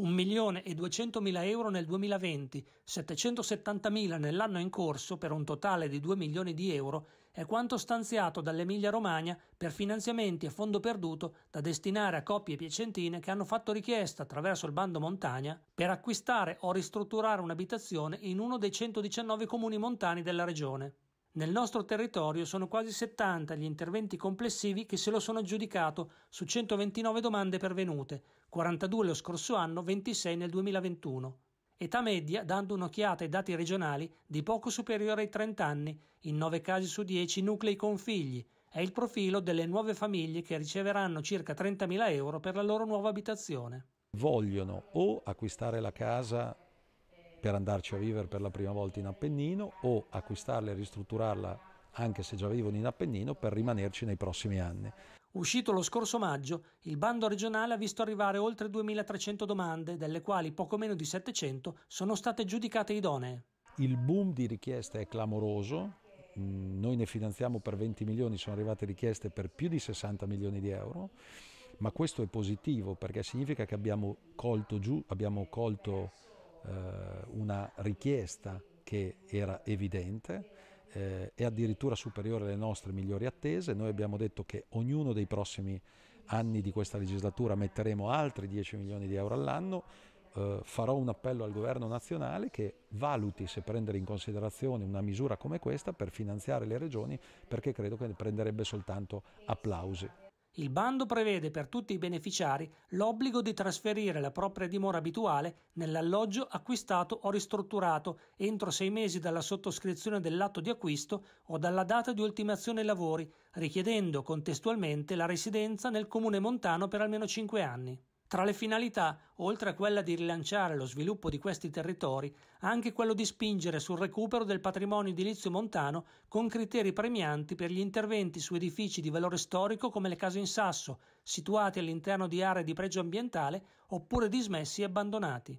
1 milione e 200 mila euro nel 2020, 770 mila nell'anno in corso per un totale di 2 milioni di euro è quanto stanziato dall'Emilia Romagna per finanziamenti a fondo perduto da destinare a coppie piacentine che hanno fatto richiesta attraverso il bando montagna per acquistare o ristrutturare un'abitazione in uno dei 119 comuni montani della regione. Nel nostro territorio sono quasi 70 gli interventi complessivi che se lo sono aggiudicato su 129 domande pervenute, 42 lo scorso anno, 26 nel 2021. Età media, dando un'occhiata ai dati regionali, di poco superiore ai 30 anni, in 9 casi su 10 nuclei con figli, è il profilo delle nuove famiglie che riceveranno circa 30.000 euro per la loro nuova abitazione. Vogliono o acquistare la casa per andarci a vivere per la prima volta in Appennino o acquistarla e ristrutturarla anche se già vivono in Appennino per rimanerci nei prossimi anni. Uscito lo scorso maggio, il bando regionale ha visto arrivare oltre 2.300 domande, delle quali poco meno di 700 sono state giudicate idonee. Il boom di richieste è clamoroso, mm, noi ne finanziamo per 20 milioni, sono arrivate richieste per più di 60 milioni di euro, ma questo è positivo perché significa che abbiamo colto, giù, abbiamo colto eh, una richiesta che era evidente eh, e addirittura superiore alle nostre migliori attese. Noi abbiamo detto che ognuno dei prossimi anni di questa legislatura metteremo altri 10 milioni di euro all'anno. Eh, farò un appello al governo nazionale che valuti se prendere in considerazione una misura come questa per finanziare le regioni perché credo che ne prenderebbe soltanto applausi. Il bando prevede per tutti i beneficiari l'obbligo di trasferire la propria dimora abituale nell'alloggio acquistato o ristrutturato entro sei mesi dalla sottoscrizione dell'atto di acquisto o dalla data di ultimazione lavori, richiedendo contestualmente la residenza nel comune montano per almeno cinque anni. Tra le finalità, oltre a quella di rilanciare lo sviluppo di questi territori, anche quello di spingere sul recupero del patrimonio edilizio montano con criteri premianti per gli interventi su edifici di valore storico come le case in sasso, situati all'interno di aree di pregio ambientale oppure dismessi e abbandonati.